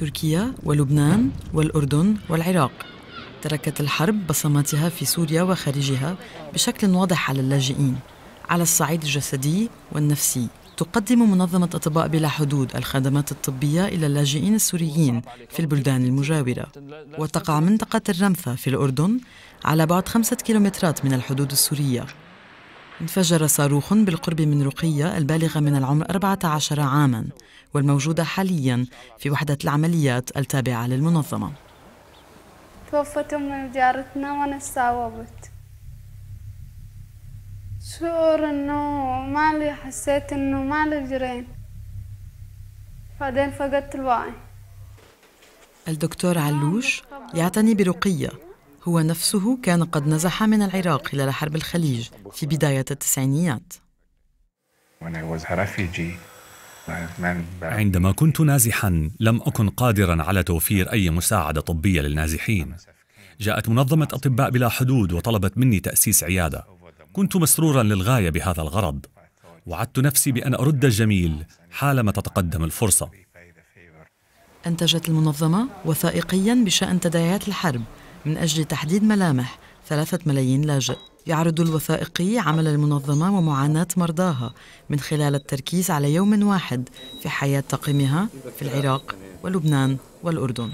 تركيا ولبنان والأردن والعراق تركت الحرب بصماتها في سوريا وخارجها بشكل واضح على اللاجئين على الصعيد الجسدي والنفسي تقدم منظمة أطباء بلا حدود الخدمات الطبية إلى اللاجئين السوريين في البلدان المجاورة وتقع منطقة الرمثة في الأردن على بعد خمسة كيلومترات من الحدود السورية انفجر صاروخ بالقرب من رقية البالغة من العمر 14 عاما والموجودة حاليا في وحدة العمليات التابعة للمنظمة توفت أم جارتنا وأنا استعوبت شعور إنه ما لي حسيت إنه ما لي جرين بعدين فقدت الوعي الدكتور علوش يعتني برقية هو نفسه كان قد نزح من العراق خلال حرب الخليج في بداية التسعينيات عندما كنت نازحا لم أكن قادرا على توفير أي مساعدة طبية للنازحين جاءت منظمة أطباء بلا حدود وطلبت مني تأسيس عيادة كنت مسرورا للغاية بهذا الغرض وعدت نفسي بأن أرد الجميل حالما تتقدم الفرصة أنتجت المنظمة وثائقيا بشأن تداعيات الحرب من أجل تحديد ملامح ثلاثة ملايين لاجئ يعرض الوثائقي عمل المنظمة ومعاناة مرضاها من خلال التركيز على يوم واحد في حياة تقيمها في العراق ولبنان والأردن